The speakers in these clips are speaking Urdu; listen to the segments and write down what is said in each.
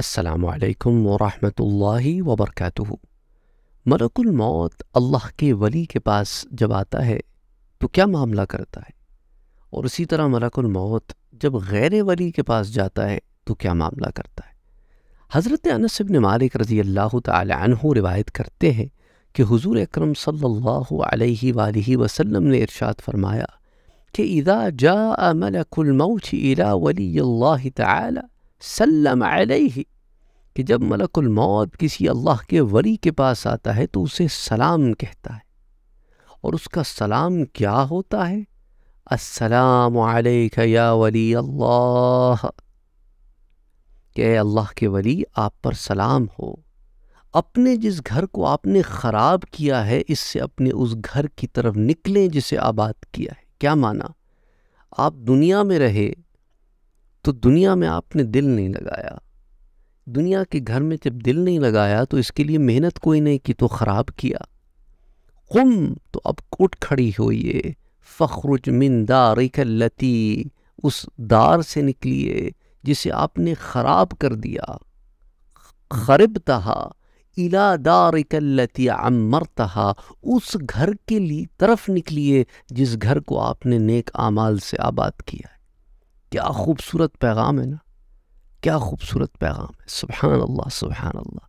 السلام علیکم ورحمۃ اللہ وبرکاتہ ملک الموت اللہ کے ولی کے پاس جب آتا ہے تو کیا معاملہ کرتا ہے اور اسی طرح ملک الموت جب غیر ولی کے پاس جاتا ہے تو کیا معاملہ کرتا ہے حضرت انس بن مالک رضی اللہ تعالی عنہ روایت کرتے ہیں کہ حضور اکرم صلی اللہ علیہ وآلہ وسلم نے ارشاد فرمایا کہ ملک الموت ولی اللہ تعالی سلم علیہ کہ جب ملک الموت کسی اللہ کے ولی کے پاس آتا ہے تو اسے سلام کہتا ہے اور اس کا سلام کیا ہوتا ہے السلام یا ولی اللہ کہ اے اللہ کے ولی آپ پر سلام ہو اپنے جس گھر کو آپ نے خراب کیا ہے اس سے اپنے اس گھر کی طرف نکلیں جسے آباد کیا ہے کیا مانا آپ دنیا میں رہے تو دنیا میں آپ نے دل نہیں لگایا دنیا کے گھر میں جب دل نہیں لگایا تو اس کے لیے محنت کوئی نہیں کی تو خراب کیا قم تو اب کوٹ کھڑی ہوئیے فخرج من دارک لتی اس دار سے نکلیے جسے آپ نے خراب کر دیا خرب تہا الا دارک لتی یا اس گھر کے لیے طرف نکلیے جس گھر کو آپ نے نیک اعمال سے آباد کیا ہے کیا خوبصورت پیغام ہے نا کیا خوبصورت پیغام ہے سبحان اللہ سبحان اللہ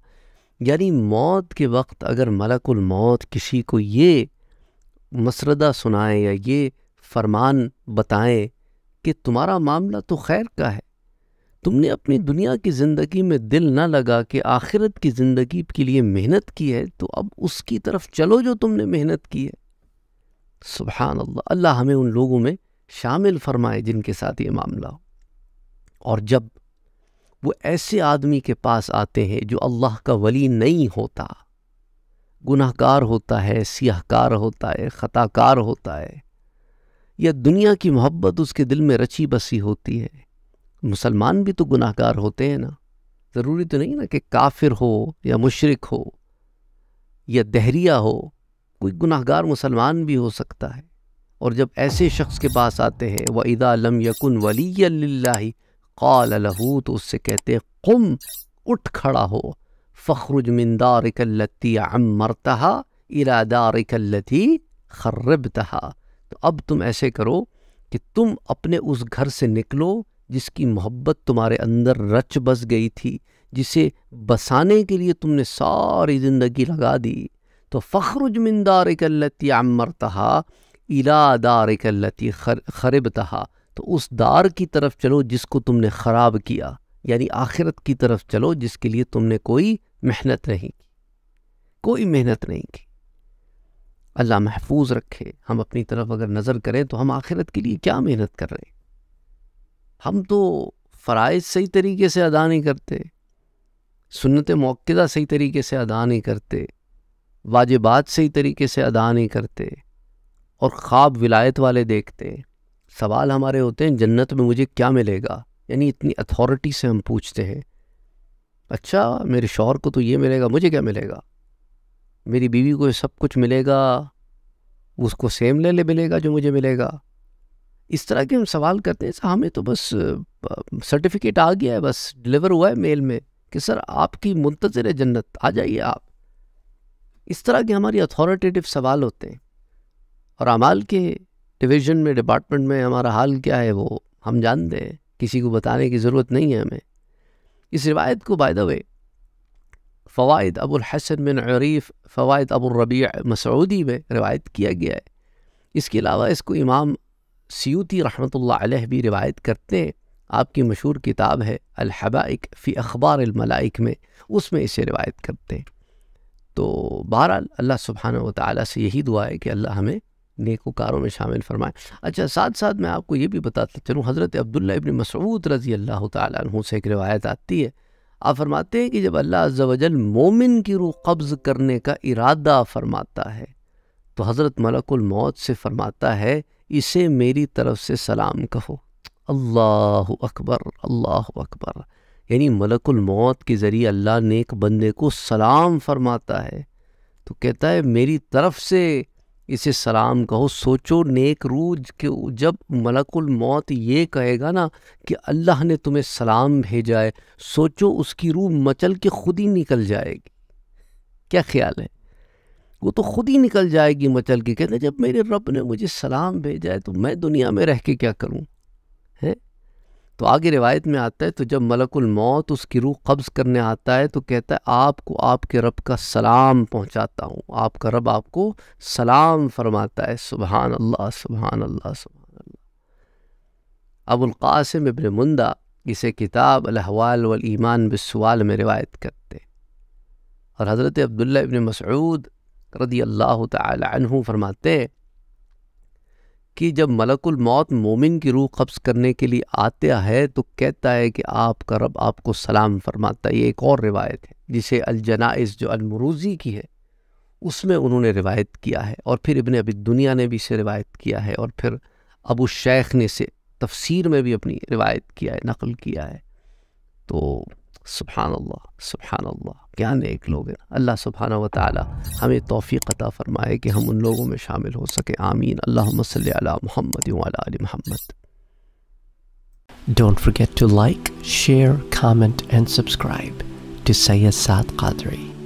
یعنی موت کے وقت اگر ملک الموت کسی کو یہ مسردہ سنائیں یا یہ فرمان بتائیں کہ تمہارا معاملہ تو خیر کا ہے تم نے اپنی دنیا کی زندگی میں دل نہ لگا کہ آخرت کی زندگی کے لیے محنت کی ہے تو اب اس کی طرف چلو جو تم نے محنت کی ہے سبحان اللہ اللہ ہمیں ان لوگوں میں شامل فرمائے جن کے ساتھ یہ معاملہ ہو اور جب وہ ایسے آدمی کے پاس آتے ہیں جو اللہ کا ولی نہیں ہوتا گناہ کار ہوتا ہے سیاہ کار ہوتا ہے خطا کار ہوتا ہے یا دنیا کی محبت اس کے دل میں رچی بسی ہوتی ہے مسلمان بھی تو گناہ کار ہوتے ہیں نا ضروری تو نہیں نا کہ کافر ہو یا مشرق ہو یا دہریہ ہو کوئی گناہ گار مسلمان بھی ہو سکتا ہے اور جب ایسے شخص کے پاس آتے ہیں وہ ادا لم یقن ولی اللہ قال الحو تو اس سے کہتے قم اٹھ کھڑا ہو فخر جمندار اِقلت یا امرتہا ارادار اِقلتِ خربتہ تو اب تم ایسے کرو کہ تم اپنے اس گھر سے نکلو جس کی محبت تمہارے اندر رچ بس گئی تھی جسے بسانے کے لیے تم نے ساری زندگی لگا دی تو فخر جمندار اِقلت یا امرتہا الا دار اق خرب تہا تو اس دار کی طرف چلو جس کو تم نے خراب کیا یعنی آخرت کی طرف چلو جس کے لیے تم نے کوئی محنت نہیں کی کوئی محنت نہیں کی اللہ محفوظ رکھے ہم اپنی طرف اگر نظر کریں تو ہم آخرت کے لیے کیا محنت کر رہے ہیں ہم تو فرائض صحیح طریقے سے ادا نہیں کرتے سنت موقعہ صحیح طریقے سے ادا نہیں کرتے واجبات صحیح طریقے سے ادا نہیں کرتے اور خواب ولایت والے دیکھتے سوال ہمارے ہوتے ہیں جنت میں مجھے کیا ملے گا یعنی اتنی اتھارٹی سے ہم پوچھتے ہیں اچھا میرے شوہر کو تو یہ ملے گا مجھے کیا ملے گا میری بیوی کو سب کچھ ملے گا اس کو سیم لے لے ملے گا جو مجھے ملے گا اس طرح کے ہم سوال کرتے ہیں سر ہمیں تو بس سرٹیفکیٹ آ گیا ہے بس ڈلیور ہوا ہے میل میں کہ سر آپ کی منتظر ہے جنت آ جائیے آپ اس طرح کے ہماری اتھارٹیٹیو سوال ہوتے ہیں اور اعمال کے ڈویژن میں ڈپارٹمنٹ میں ہمارا حال کیا ہے وہ ہم جانتے ہیں کسی کو بتانے کی ضرورت نہیں ہے ہمیں اس روایت کو بائی وے فوائد ابو الحسن عریف فوائد ابو الربیع مسعودی میں روایت کیا گیا ہے اس کے علاوہ اس کو امام سیوتی رحمۃ اللہ علیہ بھی روایت کرتے ہیں آپ کی مشہور کتاب ہے الحبائق فی اخبار الملائق میں اس میں اسے روایت کرتے ہیں تو بہرحال اللہ سبحانہ و تعالیٰ سے یہی دعا ہے کہ اللہ ہمیں نیکوکاروں کاروں میں شامل فرمائے اچھا ساتھ ساتھ میں آپ کو یہ بھی بتاتا چلوں حضرت عبداللہ ابن مسعود رضی اللہ تعالیٰ عنہ سے ایک روایت آتی ہے آپ فرماتے ہیں کہ جب اللہ عز و جل مومن کی روح قبض کرنے کا ارادہ فرماتا ہے تو حضرت ملک الموت سے فرماتا ہے اسے میری طرف سے سلام کہو اللہ اکبر اللہ اکبر یعنی ملک الموت کے ذریعے اللہ نیک بندے کو سلام فرماتا ہے تو کہتا ہے میری طرف سے اسے سلام کہو سوچو نیک روح کہ جب ملک الموت یہ کہے گا نا کہ اللہ نے تمہیں سلام بھیجا ہے سوچو اس کی روح مچل کے خود ہی نکل جائے گی کیا خیال ہے وہ تو خود ہی نکل جائے گی مچل کے کہتے ہیں جب میرے رب نے مجھے سلام بھیجا ہے تو میں دنیا میں رہ کے کیا کروں تو آگے روایت میں آتا ہے تو جب ملک الموت اس کی روح قبض کرنے آتا ہے تو کہتا ہے آپ کو آپ کے رب کا سلام پہنچاتا ہوں آپ کا رب آپ کو سلام فرماتا ہے سبحان اللہ سبحان اللہ سبحان اللہ ابو القاسم ابن مندہ اسے کتاب الحوال والایمان بسوال میں روایت کرتے اور حضرت عبداللہ ابن مسعود رضی اللہ تعالی عنہ فرماتے کہ جب ملک الموت مومن کی روح قبض کرنے کے لیے آتا ہے تو کہتا ہے کہ آپ کا رب آپ کو سلام فرماتا ہے یہ ایک اور روایت ہے جسے الجنائز جو المروزی کی ہے اس میں انہوں نے روایت کیا ہے اور پھر ابن اب دنیا نے بھی اسے روایت کیا ہے اور پھر ابو شیخ نے اسے تفسیر میں بھی اپنی روایت کیا ہے نقل کیا ہے تو سبحان اللہ سبحان اللہ کیا نیک لوگ ہیں اللہ سبحانہ و تعالی ہمیں توفیق عطا فرمائے کہ ہم ان لوگوں میں شامل ہو سکے آمین اللہ علی محمد و Ali Muhammad don't forget to like share comment and subscribe to Syed Saad Qadri.